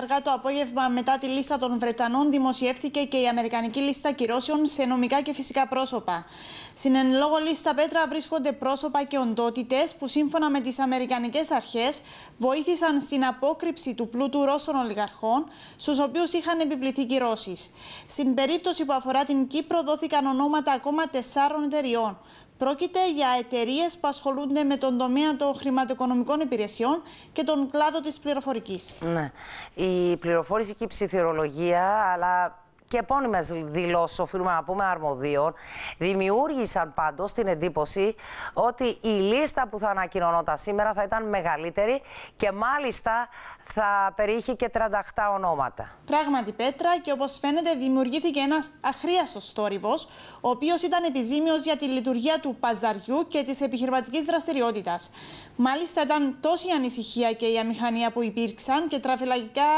Αργά το απόγευμα, μετά τη λίστα των Βρετανών, δημοσιεύθηκε και η Αμερικανική λίστα κυρώσεων σε νομικά και φυσικά πρόσωπα. Στην εν λόγω λίστα πέτρα βρίσκονται πρόσωπα και οντότητες που, σύμφωνα με τις Αμερικανικές αρχές, βοήθησαν στην απόκρυψη του πλούτου Ρώσων ολιγαρχών, στους οποίους είχαν επιβληθεί κυρώσεις. Στην περίπτωση που αφορά την Κύπρο, δόθηκαν ονόματα ακόμα τεσσάρων εταιριών. Πρόκειται για εταιρείες που ασχολούνται με τον τομέα των χρηματοοικονομικών υπηρεσιών και τον κλάδο της πληροφορικής. Ναι. Η πληροφόρηση και η ψιθυρολογία, αλλά και επώνυμες δηλώσεις, οφείλουμε να πούμε, αρμοδίων, δημιούργησαν πάντως την εντύπωση ότι η λίστα που θα ανακοινωνόταν σήμερα θα ήταν μεγαλύτερη και μάλιστα θα περιείχε και 38 ονόματα. Πράγματι, Πέτρα, και όπως φαίνεται, δημιουργήθηκε ένας αχρίαστος θόρυβος, ο οποίος ήταν επιζήμιος για τη λειτουργία του παζαριού και της επιχειρηματικής δραστηριότητας. Μάλιστα, ήταν τόση ανησυχία και η αμηχανία που υπήρξαν και τραφυλαγικά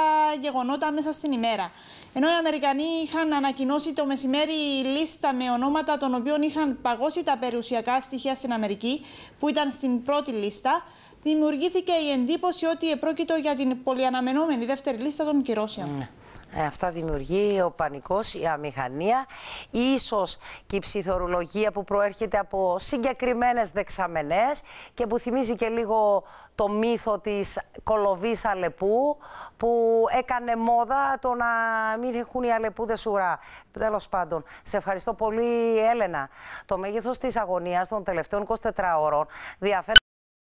γεγονότα μέσα στην ημέρα. Ενώ οι Αμερικανοί είχαν ανακοινώσει το μεσημέρι λίστα με ονόματα των οποίων είχαν παγώσει τα περιουσιακά στοιχεία στην Αμερική, που ήταν στην πρώτη λίστα, δημιουργήθηκε η εντύπωση ότι επρόκειτο για την πολυαναμενόμενη δεύτερη λίστα των κυρώσεων. Ναι. Ε, αυτά δημιουργεί ο πανικός, η αμηχανία, ίσως και η ψιθορολογία που προέρχεται από συγκεκριμένες δεξαμενές και που θυμίζει και λίγο το μύθο της Κολοβής Αλεπού που έκανε μόδα το να μην έχουν οι Αλεπούδες ουρά. Τέλος πάντων, σε ευχαριστώ πολύ Έλενα. Το μέγεθος της αγωνίας των τελευταίων 24 ώρων διαφέρει...